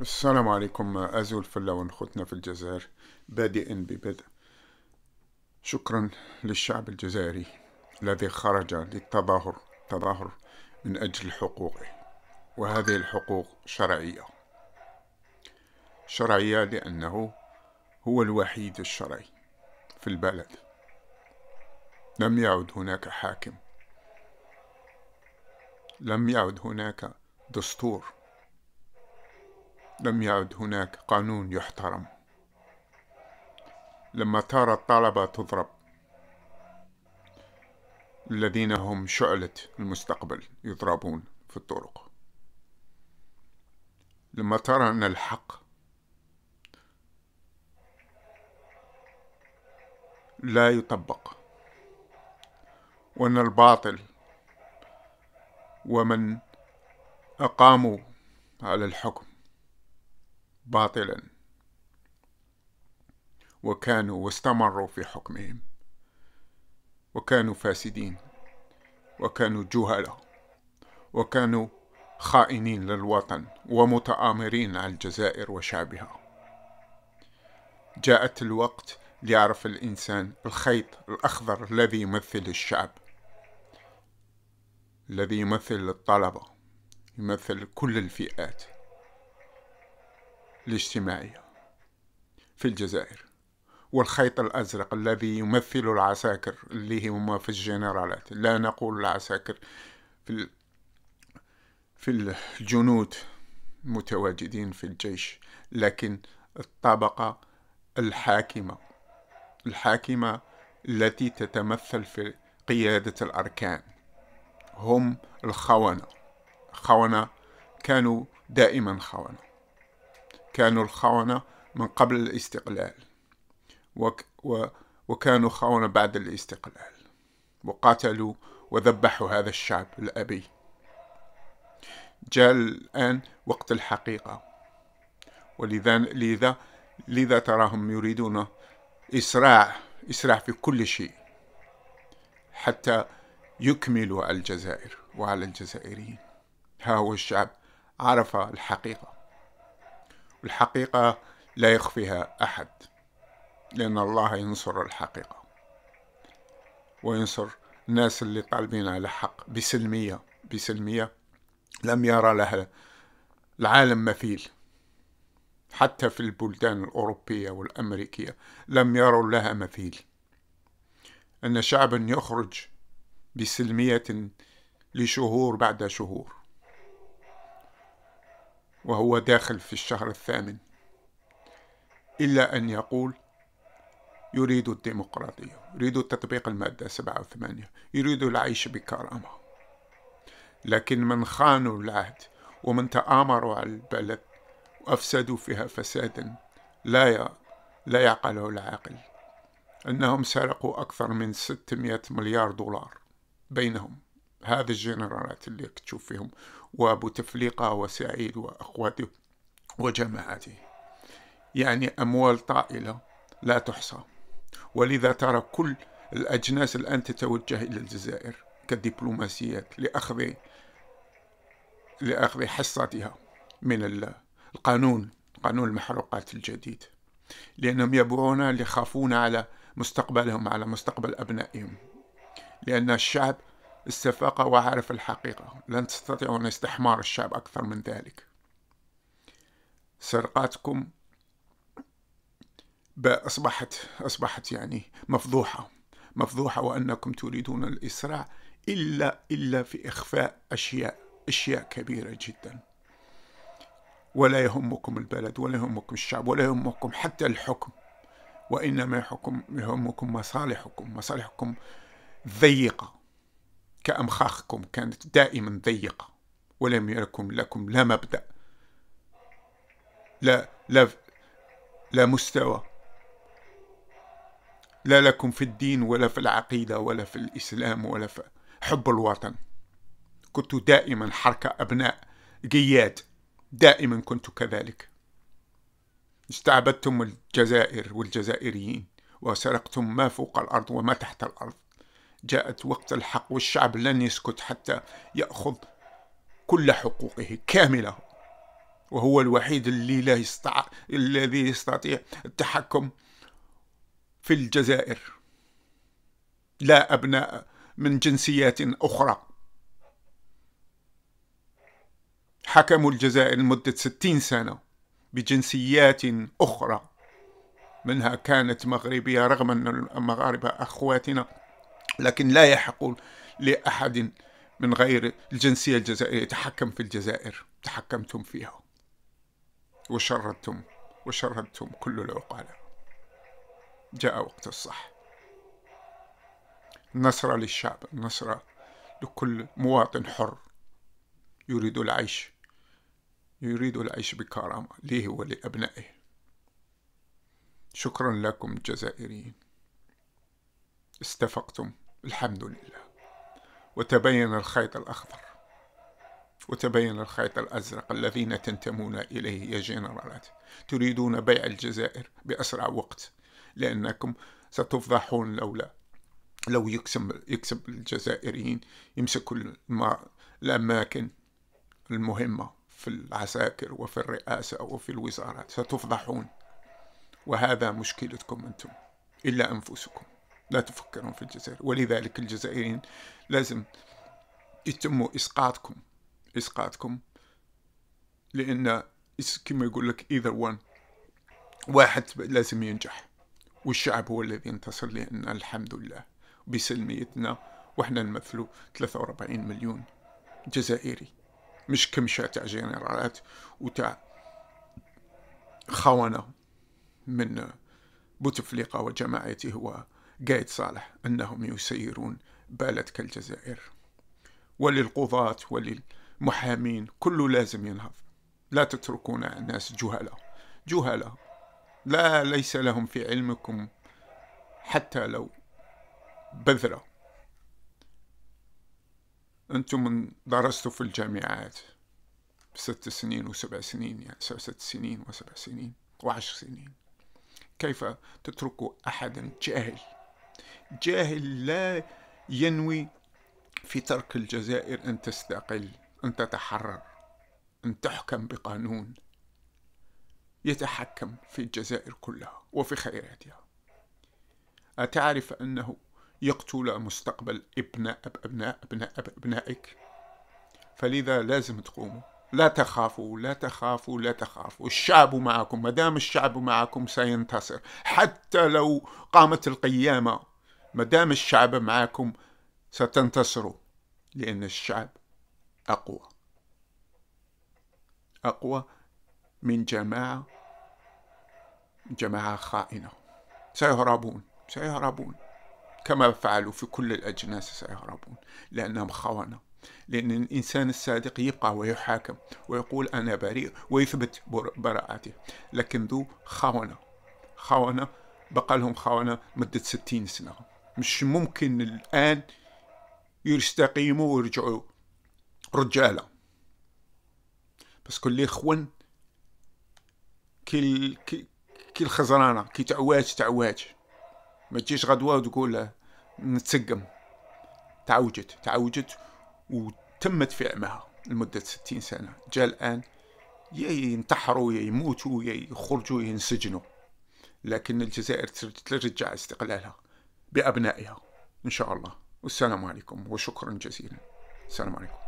السلام عليكم أزول الفلاون خوتنا في الجزائر بادئ ببدء شكرا للشعب الجزائري الذي خرج للتظاهر تظاهر من أجل حقوقه وهذه الحقوق شرعية شرعية لأنه هو الوحيد الشرعي في البلد لم يعد هناك حاكم لم يعد هناك دستور لم يعد هناك قانون يحترم لما ترى الطلبة تضرب الذين هم شعلة المستقبل يضربون في الطرق لما ترى أن الحق لا يطبق وأن الباطل ومن أقاموا على الحكم باطلا وكانوا واستمروا في حكمهم وكانوا فاسدين وكانوا جهلاء وكانوا خائنين للوطن ومتآمرين على الجزائر وشعبها جاءت الوقت ليعرف الإنسان الخيط الأخضر الذي يمثل الشعب الذي يمثل الطلبة يمثل كل الفئات الاجتماعية في الجزائر والخيط الأزرق الذي يمثل العساكر اللي هم في الجنرالات لا نقول العساكر في في الجنود متواجدين في الجيش لكن الطبقة الحاكمة الحاكمة التي تتمثل في قيادة الأركان هم الخونة خونة كانوا دائما خونة كانوا الخونة من قبل الاستقلال وك وكانوا خونة بعد الاستقلال وقاتلوا وذبحوا هذا الشعب الأبي جاء الآن وقت الحقيقة ولذا لذا لذا تراهم يريدون إسراع إسراع في كل شيء حتى يكملوا الجزائر وعلى الجزائريين ها هو الشعب عرف الحقيقه الحقيقة لا يخفيها أحد لأن الله ينصر الحقيقة وينصر الناس اللي طالبين على حق بسلمية بسلمية لم يرى لها العالم مثيل حتى في البلدان الأوروبية والأمريكية لم يروا لها مثيل أن شعبا يخرج بسلمية لشهور بعد شهور وهو داخل في الشهر الثامن إلا أن يقول يريد الديمقراطية يريد تطبيق المادة سبعة وثمانية يريد العيش بكرامة لكن من خانوا العهد ومن تآمروا على البلد وأفسدوا فيها فسادا لا ي... لا يعقله العاقل أنهم سرقوا أكثر من 600 مليار دولار بينهم هذه الجنرالات اللي تشوف فيهم وأبو تفليقة وسعيد وأخواته وجماعته يعني أموال طائلة لا تحصى ولذا ترى كل الأجناس الآن تتوجه إلى الجزائر كدبلوماسيات لأخذ لأخذ حصتها من القانون قانون المحروقات الجديد لأنهم يبغون يخافون على مستقبلهم على مستقبل أبنائهم لأن الشعب السفاقة وعارف الحقيقة لن تستطيعون استحمار الشعب أكثر من ذلك سرقاتكم أصبحت أصبحت يعني مفضوحة مفضوحة وأنكم تريدون الإسراع إلا إلا في إخفاء أشياء أشياء كبيرة جدا ولا يهمكم البلد ولا يهمكم الشعب ولا يهمكم حتى الحكم وإنما يهمكم مصالحكم مصالحكم ضيقة كأمخاخكم كانت دائما ضيقة ولم يكن لكم لا مبدأ لا لا لا مستوى لا لكم في الدين ولا في العقيدة ولا في الإسلام ولا في حب الوطن كنت دائما حركة أبناء جياد دائما كنت كذلك استعبدتم الجزائر والجزائريين وسرقتم ما فوق الأرض وما تحت الأرض جاءت وقت الحق والشعب لن يسكت حتى يأخذ كل حقوقه كاملة وهو الوحيد اللي لا يستع... الذي يستطيع التحكم في الجزائر لا أبناء من جنسيات أخرى حكموا الجزائر لمدة ستين سنة بجنسيات أخرى منها كانت مغربية رغم أن المغاربة أخواتنا لكن لا يحق لأحد من غير الجنسية الجزائرية يتحكم في الجزائر تحكمتم فيها وشردتم وشردتم كل العقالة جاء وقت الصح النصرة للشعب النصرة لكل مواطن حر يريد العيش يريد العيش بكرامة ليه ولأبنائه شكرا لكم الجزائريين استفقتم الحمد لله وتبين الخيط الأخضر وتبين الخيط الأزرق الذين تنتمون إليه يا جنرالات تريدون بيع الجزائر بأسرع وقت لأنكم ستفضحون لولا لو يكسب يكسب الجزائريين يمسكوا الأماكن المهمة في العساكر وفي الرئاسة وفي الوزارات ستفضحون وهذا مشكلتكم أنتم إلا أنفسكم لا تفكرون في الجزائر ولذلك الجزائريين لازم يتم إسقاطكم إسقاطكم لأن كما يقول لك إذا وان واحد لازم ينجح والشعب هو الذي ينتصر لأن الحمد لله بسلميتنا وإحنا نمثلوا 43 مليون جزائري مش كمشة تاع جنرالات وتاع خونة من بوتفليقة وجماعته قايد صالح أنهم يسيرون بلد كالجزائر وللقضاة وللمحامين كله لازم ينهض لا تتركون الناس جهلاء جهلاء لا ليس لهم في علمكم حتى لو بذرة أنتم من درستوا في الجامعات ست سنين وسبع سنين يعني ست سنين وسبع سنين وعشر سنين كيف تتركوا أحدا جاهل جاهل لا ينوي في ترك الجزائر أن تستقل أن تتحرر أن تحكم بقانون يتحكم في الجزائر كلها وفي خيراتها أتعرف أنه يقتل مستقبل ابناء أبناء أبناء أبنائك فلذا لازم تقوموا لا تخافوا لا تخافوا لا تخافوا الشعب معكم ما دام الشعب معكم سينتصر حتى لو قامت القيامة ما دام الشعب معاكم ستنتصروا لأن الشعب أقوى أقوى من جماعة جماعة خائنة سيهربون سيهربون كما فعلوا في كل الأجناس سيهربون لأنهم خونة لأن الإنسان الصادق يبقى ويحاكم ويقول أنا بريء ويثبت براءته لكن ذو خونة خونة بقى لهم خونة مدة ستين سنة مش ممكن الآن يستقيموا ويرجعوا رجالة بس كل إخوان كل كي الخزرانة كي تعواج تعواج ما تجيش غدوة وتقول نتسقم تعوجت تعوجت وتمت في عمها لمدة ستين سنة جاء الآن ينتحروا يموتوا يخرجوا ينسجنوا لكن الجزائر ترجع استقلالها بأبنائها إن شاء الله والسلام عليكم وشكرا جزيلا السلام عليكم